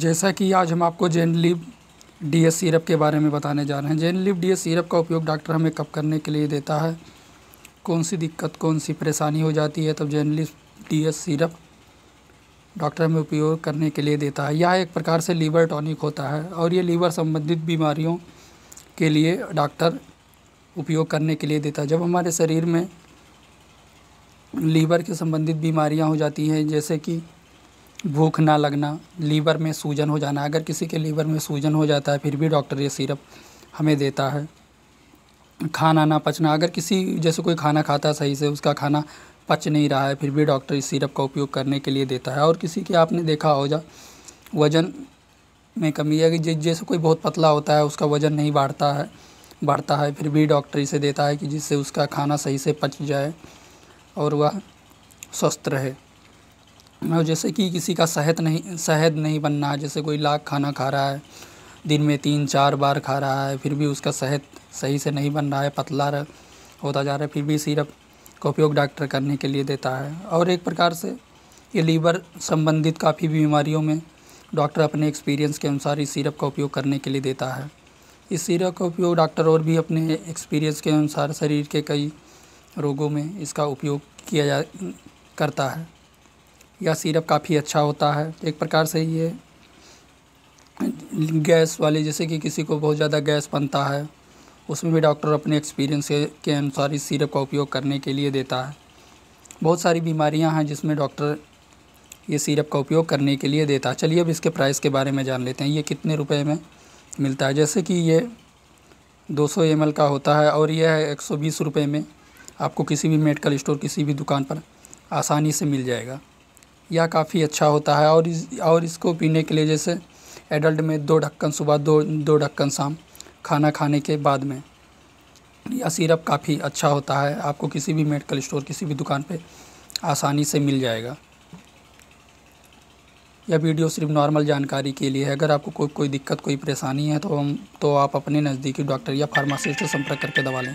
जैसा कि आज हम आपको जेनलिप डी एस सीरप के बारे में बताने जा रहे हैं जेनलिप डी एस सीरप का उपयोग डॉक्टर हमें कब करने के लिए देता है कौन सी दिक्कत कौन सी परेशानी हो जाती है तब जेनलिप डी एस सीरप डॉक्टर हमें उपयोग करने के लिए देता है यह एक प्रकार से लीवर टॉनिक होता है और ये लीवर संबंधित बीमारियों के लिए डॉक्टर उपयोग करने के लिए देता है जब हमारे शरीर में लीवर के संबंधित बीमारियाँ हो जाती हैं जैसे कि भूख ना लगना लीवर में सूजन हो जाना अगर किसी के लीवर में सूजन हो जाता है फिर भी डॉक्टर ये सीरप हमें देता है खाना ना पचना अगर किसी जैसे कोई खाना खाता है सही से उसका खाना पच नहीं रहा है फिर भी डॉक्टर इस सीरप का उपयोग करने के लिए देता है और किसी के आपने देखा हो जा वज़न में कमी है कि जैसे कोई बहुत पतला होता है उसका वज़न नहीं बढ़ता है बढ़ता है फिर भी डॉक्टर इसे देता है कि जिससे उसका खाना सही से पच जाए और वह स्वस्थ रहे और जैसे कि किसी का शहद नहीं शहद नहीं बनना जैसे कोई लाख खाना खा रहा है दिन में तीन चार बार खा रहा है फिर भी उसका शहद सही से नहीं बन रहा है पतला होता जा रहा है फिर भी सिरप का उपयोग डॉक्टर करने के लिए देता है और एक प्रकार से ये लीवर संबंधित काफ़ी बीमारियों में डॉक्टर अपने एक्सपीरियंस के अनुसार इस सिरप का उपयोग करने के लिए देता है इस सिरप का उपयोग डॉक्टर और भी अपने एक्सपीरियंस के अनुसार शरीर के कई रोगों में इसका उपयोग किया जा करता है यह सिरप काफ़ी अच्छा होता है एक प्रकार से ये गैस वाले जैसे कि किसी को बहुत ज़्यादा गैस बनता है उसमें भी डॉक्टर अपने एक्सपीरियंस के अनुसार इस सिरप का उपयोग करने के लिए देता है बहुत सारी बीमारियां हैं जिसमें डॉक्टर ये सिरप का उपयोग करने के लिए देता है चलिए अब इसके प्राइस के बारे में जान लेते हैं ये कितने रुपए में मिलता है जैसे कि ये 200 सौ का होता है और यह है एक सौ में आपको किसी भी मेडिकल स्टोर किसी भी दुकान पर आसानी से मिल जाएगा यह काफ़ी अच्छा होता है और इस और इसको पीने के लिए जैसे एडल्ट में दो ढक्कन सुबह दो दो ढक्कन शाम खाना खाने के बाद में यह सिरप काफ़ी अच्छा होता है आपको किसी भी मेडिकल स्टोर किसी भी दुकान पे आसानी से मिल जाएगा यह वीडियो सिर्फ नॉर्मल जानकारी के लिए है अगर आपको कोई कोई दिक्कत कोई परेशानी है तो हम तो आप अपने नज़दीकी डॉक्टर या फार्मासिस्ट से संपर्क करके दवा लें